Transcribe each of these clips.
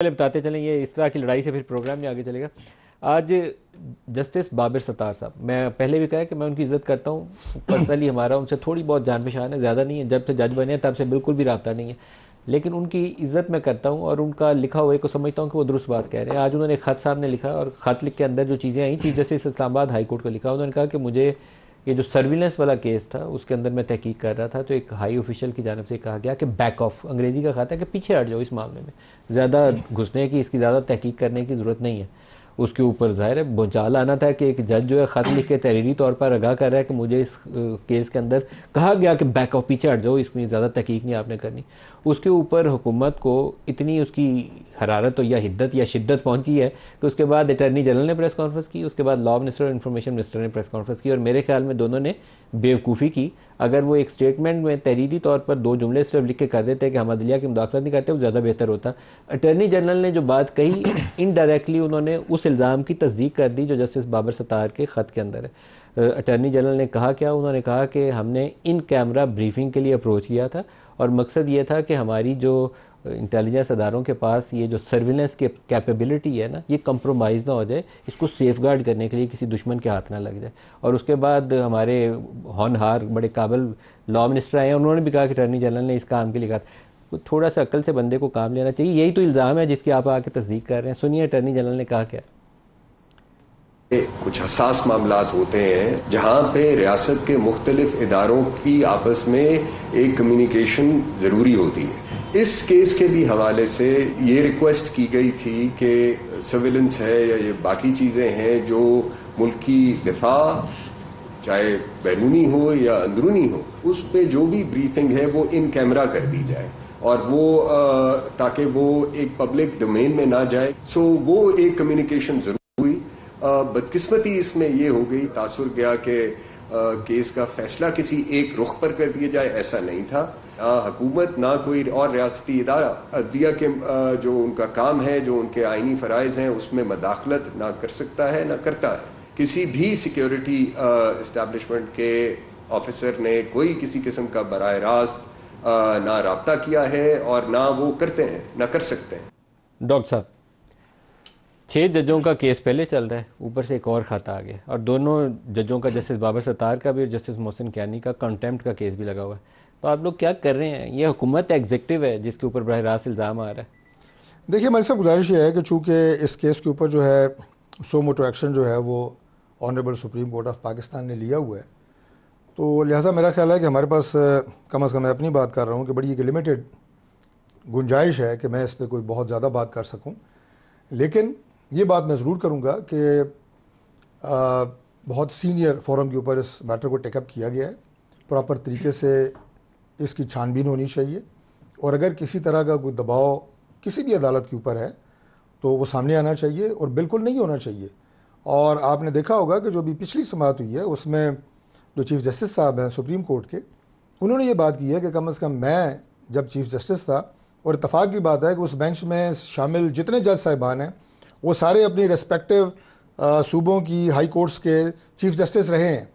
पहले बताते चलें ये इस तरह की लड़ाई से फिर प्रोग्राम में आगे चलेगा आज जस्टिस बाबिर सतार साहब मैं पहले भी कहा कि मैं उनकी इज्जत करता हूँ पर्सनली हमारा उनसे थोड़ी बहुत जान पहचान है ज़्यादा नहीं है जब से जज बने हैं तब से बिल्कुल भी रबता नहीं है लेकिन उनकी इज्जत मैं करता हूँ और उनका लिखा हुआ को समझता हूँ कि वो दुरुस्त बात कह रहे हैं आज उन्होंने खत साहब ने लिखा और खत लिख के अंदर जो चीज़ें आई चीफ जस्टिस इस्लामाबाद हाईकोर्ट को लिखा उन्होंने कहा कि मुझे ये जो सर्विलेंस वाला केस था उसके अंदर मैं तहकीक कर रहा था तो एक हाई ऑफिशियल की जानब से कहा गया कि बैक ऑफ अंग्रेजी का खाता है कि पीछे हट जाओ इस मामले में ज़्यादा घुसने की इसकी ज़्यादा तहकीक करने की ज़रूरत नहीं है उसके ऊपर जाहिर है भूचाल आना था कि एक जज जो है ख़त लिख के तहरीरी तौर पर आगाह कर रहा है कि मुझे इस केस के अंदर कहा गया कि बैक ऑफ पीछे हट जाओ इसमें ज़्यादा तहकीक नहीं आपने करनी उसके ऊपर हुकूमत को इतनी उसकी हरारत या हिद्दत या शिद्दत पहुंची है कि उसके बाद अटर्नी जनरल ने प्रेस कॉन्फ्रेंस की उसके बाद लॉ मिनिस्टर और इन्फॉर्मेशन मिनिस्टर ने प्रेस कॉन्फ्रेंस की और मेरे ख्याल में दोनों ने बेवकूफ़ी की अगर वो एक स्टेटमेंट में तहरीरी तौर पर दो जुमले सिर्फ लिख के कर देते कि हम अदलिया की मुदाखलत नहीं करते वो ज़्यादा बेहतर होता अटर्नी जनरल ने जो बात कही इनडायरेक्टली उन्होंने उस इल्ज़ाम की तस्दीक कर दी जो जस्टिस बाबर सत्तार के ख़त के अंदर है अटर्नी जनरल ने कहा क्या उन्होंने कहा कि हमने इन कैमरा ब्रीफिंग के लिए अप्रोच किया था और मकसद ये था कि हमारी जो इंटेलिजेंस अदारों के पास ये जो सर्विलेंस के कैपेबिलिटी है ना ये कंप्रोमाइज़ ना हो जाए इसको सेफ़ गार्ड करने के लिए किसी दुश्मन के हाथ ना लग जाए और उसके बाद हमारे होनहार बड़े काबिल लॉ मिनिस्टर आए हैं उन्होंने भी कहा कि अटर्नी जनरल ने इस काम के लिए कहा थोड़ा सा अक्ल से बंदे को काम लेना चाहिए यही तो इल्ज़ाम है जिसकी आप आके तस्दीक कर रहे हैं सुनिए अटर्नी जनरल ने कहा क्या कुछ हसास मामला होते हैं जहाँ पे रियासत के मुख्तलिफ इदारों की आपस में एक कम्युनिकेशन ज़रूरी होती है इस केस के भी हवाले से ये रिक्वेस्ट की गई थी कि सर्विलेंस है या ये बाकी चीज़ें हैं जो मुल्क की दिफा चाहे बैरूनी हो या अंदरूनी हो उस पर जो भी ब्रीफिंग है वो इन कैमरा कर दी जाए और वो ताकि वो एक पब्लिक डोमेन में ना जाए सो वो एक कम्युनिकेशन जरूर बदकिस्मती इसमें ये हो गई तासुर गया कि केस का फैसला किसी एक रुख पर कर दिया जाए ऐसा नहीं था ना हकूमत ना कोई और रियाती इदारा अदलिया के जो उनका काम है जो उनके आइनी फ़रज़ हैं उसमें मदाखलत ना कर सकता है ना करता है किसी भी सिक्योरिटी इस्टेबलिशमेंट के ऑफिसर ने कोई किसी किस्म का बर रास्त ना रबता किया है और ना वो करते हैं ना कर सकते हैं डॉक्टर साहब छह जजों का केस पहले चल रहा है ऊपर से एक और खाता आ गया और दोनों जजों का जस्टिस बाबर सत्तार का भी और जस्टिस मोहसिन कैनी का कंटेम्प्ट का केस भी लगा हुआ है तो आप लोग क्या कर रहे हैं ये हुकूमत एग्जेक्टिव है जिसके ऊपर बरह रास्त इल्ज़ाम आ रहा है देखिए हमारी सब गुजारिश ये है कि चूँकि इस केस के ऊपर जो है सो मोटो एक्शन जो है वो honourable supreme court of Pakistan ने लिया हुआ है तो लिहाजा मेरा ख्याल है कि हमारे पास कम अज़ कम मैं अपनी बात कर रहा हूँ कि बड़ी एक लिमिटेड गुंजाइश है कि मैं इस पर कोई बहुत ज़्यादा बात कर सकूँ लेकिन ये बात मैं ज़रूर करूँगा कि बहुत सीनियर फोरम के ऊपर इस मैटर को टेकअप किया गया है प्रॉपर तरीके से इसकी छानबीन होनी चाहिए और अगर किसी तरह का कोई दबाव किसी भी अदालत के ऊपर है तो वो सामने आना चाहिए और बिल्कुल नहीं होना चाहिए और आपने देखा होगा कि जो भी पिछली समात हुई है उसमें जो चीफ़ जस्टिस साहब हैं सुप्रीम कोर्ट के उन्होंने ये बात की है कि कम अज़ कम मैं जब चीफ़ जस्टिस था और इतफाक़ की बात है कि उस बेंच में शामिल जितने जज साहिबान हैं वो सारे अपनी रेस्पेक्टिव सूबों की हाई कोर्ट्स के चीफ जस्टिस रहे हैं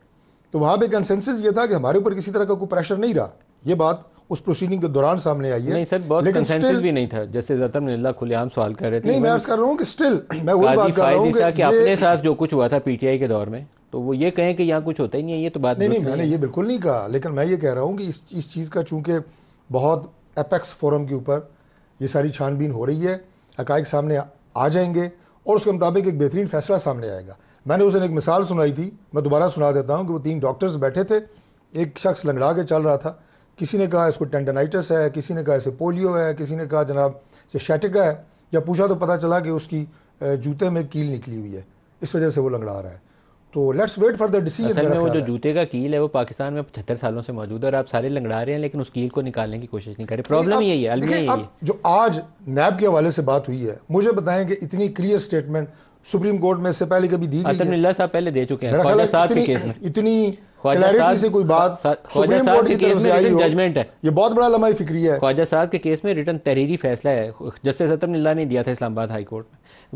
तो वहाँ पे कंसेंसस ये था कि हमारे ऊपर किसी तरह का कोई प्रेशर नहीं रहा ये बात उस प्रोसीडिंग के दौरान सामने आई है नहीं सर बहुत कंसेंसस भी नहीं था जैसे जतन मिल्ला खुलेआम सवाल कर रहे थे नहीं मैं अर्ज कर रहा हूँ कि स्टिल मैं वो बात कर रहा हूँ कि अपने साथ जो कुछ हुआ था पीटीआई के दौर में तो वो ये कहें कि यहाँ कुछ होता ही नहीं है ये तो बात नहीं नहीं मैंने ये बिल्कुल नहीं कहा लेकिन मैं ये कह रहा हूँ कि इस इस चीज़ का चूंकि बहुत एपेक्स फोरम के ऊपर ये सारी छानबीन हो रही है हकाइक सामने आ जाएंगे और उसके मुताबिक एक बेहतरीन फैसला सामने आएगा मैंने उस दिन एक मिसाल सुनाई थी मैं दोबारा सुना देता हूँ कि वो तीन डॉक्टर्स बैठे थे एक शख्स लंगड़ा के चल रहा था किसी ने कहा इसको टेंडनाइटस है किसी ने कहा इसे पोलियो है किसी ने कहा जनाब से शैटिका है जब पूछा तो पता चला कि उसकी जूते में कील निकली हुई है इस वजह से वो लंगड़ा रहा है तो let's wait for the decision असल में वो जो जूते का कील है वो पाकिस्तान में पचहत्तर सालों से मौजूद है और आप सारे लंगड़ा रहे हैं लेकिन उस कील को निकालने की कोशिश नहीं कर रहे प्रॉब्लम यही है अलग यही है जो आज नैब के हवाले से बात हुई है मुझे बताएं कि इतनी क्लियर स्टेटमेंट सुप्रीम कोर्ट में इससे पहले कभी दी गई है साहब पहले दे चुके हैं साहब के केस में इतनी क्लैरिटी से कोई बात सुप्रीम कोर्ट की तरफ से आई जजमेंट है ये बहुत बड़ा लम्हा फिक्रिया है ख्वाजा साहब के केस में रिटर्न तहरीरी फैसला है जस्टिस अतम ने दिया था इस्लामाबाद हाई कोर्ट में